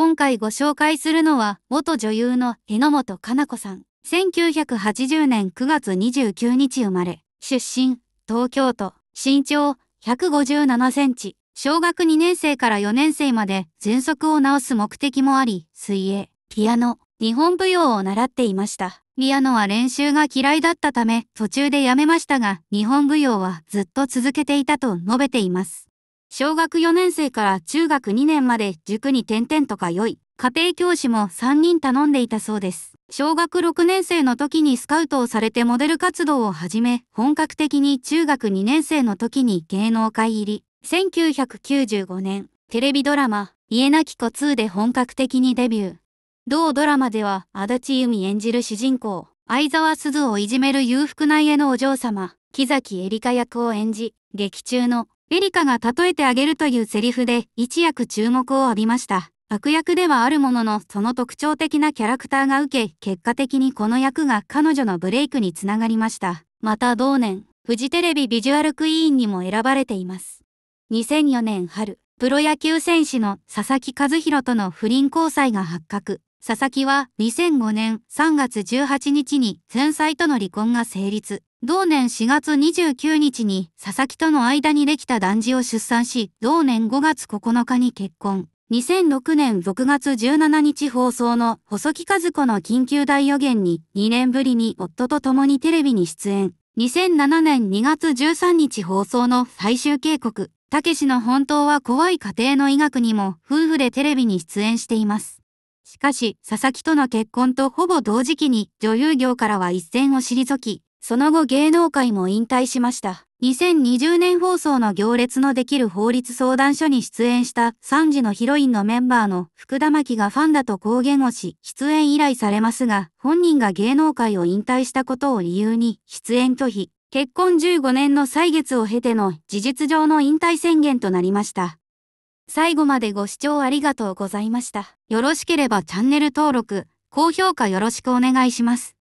今回ご紹介するのは、元女優の榎本かな子さん。1980年9月29日生まれ、出身、東京都、身長157センチ。小学2年生から4年生まで喘息を治す目的もあり、水泳、ピアノ、日本舞踊を習っていました。ピアノは練習が嫌いだったため途中でやめましたが、日本舞踊はずっと続けていたと述べています。小学4年生から中学2年まで塾に点々とか良い、家庭教師も3人頼んでいたそうです。小学6年生の時にスカウトをされてモデル活動を始め、本格的に中学2年生の時に芸能界入り、1995年、テレビドラマ、家なき子2で本格的にデビュー。同ドラマでは、足立由美演じる主人公、相沢鈴をいじめる裕福な家のお嬢様、木崎エリカ役を演じ、劇中のエリカが例えてあげるというセリフで一躍注目を浴びました。悪役ではあるものの、その特徴的なキャラクターが受け、結果的にこの役が彼女のブレイクにつながりました。また同年、フジテレビビジュアルクイーンにも選ばれています。2004年春、プロ野球選手の佐々木和弘との不倫交際が発覚。佐々木は2005年3月18日に前妻との離婚が成立。同年4月29日に佐々木との間にできた男児を出産し、同年5月9日に結婚。2006年6月17日放送の細木和子の緊急大予言に2年ぶりに夫と共にテレビに出演。2007年2月13日放送の最終警告、たけしの本当は怖い家庭の医学にも夫婦でテレビに出演しています。しかし、佐々木との結婚とほぼ同時期に女優業からは一線を退き、その後芸能界も引退しました。2020年放送の行列のできる法律相談所に出演した3時のヒロインのメンバーの福田巻がファンだと公言をし、出演依頼されますが、本人が芸能界を引退したことを理由に出演拒否。結婚15年の歳月を経ての事実上の引退宣言となりました。最後までご視聴ありがとうございました。よろしければチャンネル登録、高評価よろしくお願いします。